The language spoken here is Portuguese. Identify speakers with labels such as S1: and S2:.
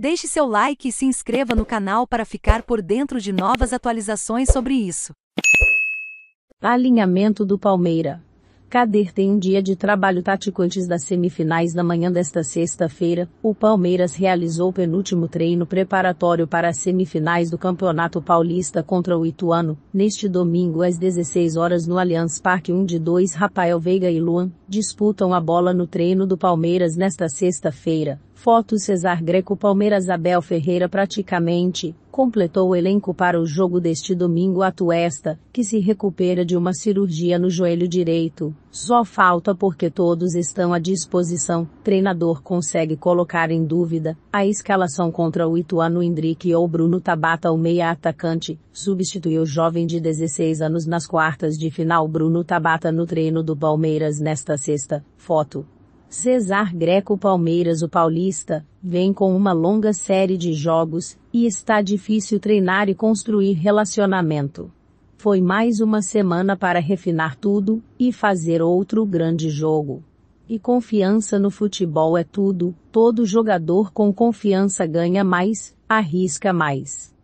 S1: Deixe seu like e se inscreva no canal para ficar por dentro de novas atualizações sobre isso. Alinhamento do Palmeira. Cader tem um dia de trabalho tático antes das semifinais na manhã desta sexta-feira. O Palmeiras realizou o penúltimo treino preparatório para as semifinais do Campeonato Paulista contra o Ituano, neste domingo às 16 horas no Allianz Parque, de dois Rafael Veiga e Luan disputam a bola no treino do Palmeiras nesta sexta-feira. Foto Cesar Greco Palmeiras Abel Ferreira praticamente completou o elenco para o jogo deste domingo à Tuesta, que se recupera de uma cirurgia no joelho direito. Só falta porque todos estão à disposição. Treinador consegue colocar em dúvida a escalação contra o Ituano Henrique ou Bruno Tabata o meia atacante, substituiu o jovem de 16 anos nas quartas de final Bruno Tabata no treino do Palmeiras nesta sexta, foto. Cesar Greco Palmeiras o Paulista, vem com uma longa série de jogos, e está difícil treinar e construir relacionamento. Foi mais uma semana para refinar tudo, e fazer outro grande jogo. E confiança no futebol é tudo, todo jogador com confiança ganha mais, arrisca mais.